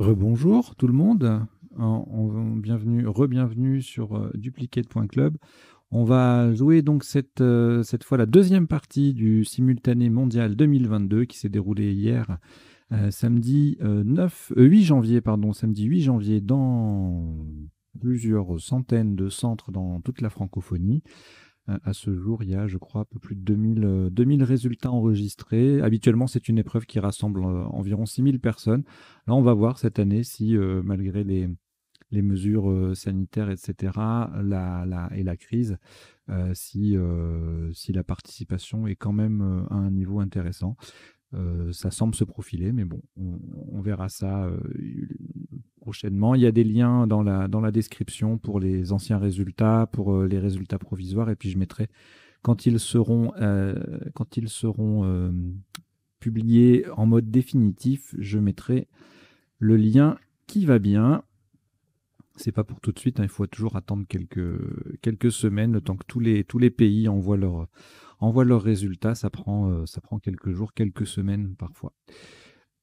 Rebonjour tout le monde. bienvenue, re-bienvenue sur euh, duplicate.club. On va jouer donc cette, euh, cette fois la deuxième partie du simultané mondial 2022 qui s'est déroulé hier, euh, samedi 9, 8 janvier, pardon, samedi 8 janvier dans plusieurs centaines de centres dans toute la francophonie. Euh, à ce jour, il y a, je crois, un peu plus de 2000, 2000 euh, résultats enregistrés. Habituellement, c'est une épreuve qui rassemble euh, environ 6000 personnes. Là, on va voir cette année si, malgré les, les mesures sanitaires, etc., la, et la crise, si, si la participation est quand même à un niveau intéressant. ça semble se profiler, mais bon, on verra ça il y a des liens dans la, dans la description pour les anciens résultats, pour euh, les résultats provisoires, et puis je mettrai quand ils seront, euh, quand ils seront euh, publiés en mode définitif, je mettrai le lien qui va bien. C'est pas pour tout de suite, hein. il faut toujours attendre quelques, quelques semaines, tant que tous les, tous les pays envoient, leur, leurs résultats. Ça prend, ça prend quelques jours, quelques semaines parfois.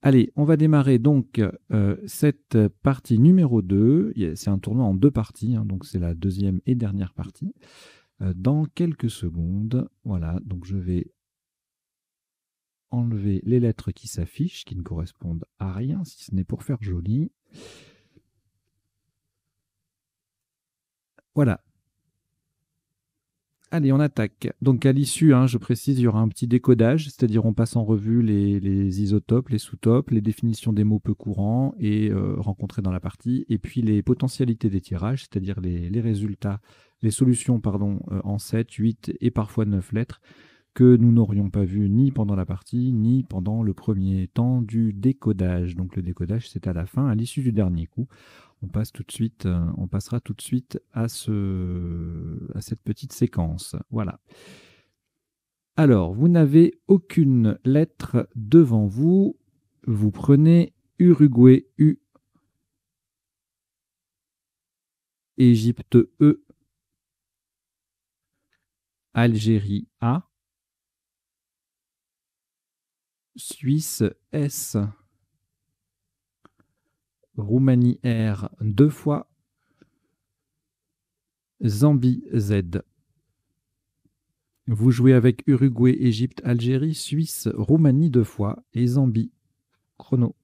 Allez, on va démarrer donc euh, cette partie numéro 2. C'est un tournoi en deux parties, hein, donc c'est la deuxième et dernière partie. Euh, dans quelques secondes, voilà, donc je vais enlever les lettres qui s'affichent, qui ne correspondent à rien, si ce n'est pour faire joli. Voilà, Allez, on attaque. Donc à l'issue, hein, je précise, il y aura un petit décodage, c'est-à-dire on passe en revue les, isotopes, les sous-topes, les définitions des mots peu courants et euh, rencontrés dans la partie, et puis les potentialités des tirages, c'est-à-dire les, résultats, les solutions pardon, euh, en 7, 8 et parfois 9 lettres que nous n'aurions pas vues ni pendant la partie, ni pendant le premier temps du décodage. Donc le décodage, c'est à la fin, à l'issue du dernier coup on passe tout de suite, euh, on passera tout de suite à, ce, à cette petite séquence. Voilà. Alors, vous n'avez aucune lettre devant vous. Vous prenez Uruguay U, Égypte E, Algérie A, Suisse S. Roumanie R deux fois, Zambie Z. Vous jouez avec Uruguay, Égypte, Algérie, Suisse, Roumanie deux fois et Zambie. Chrono.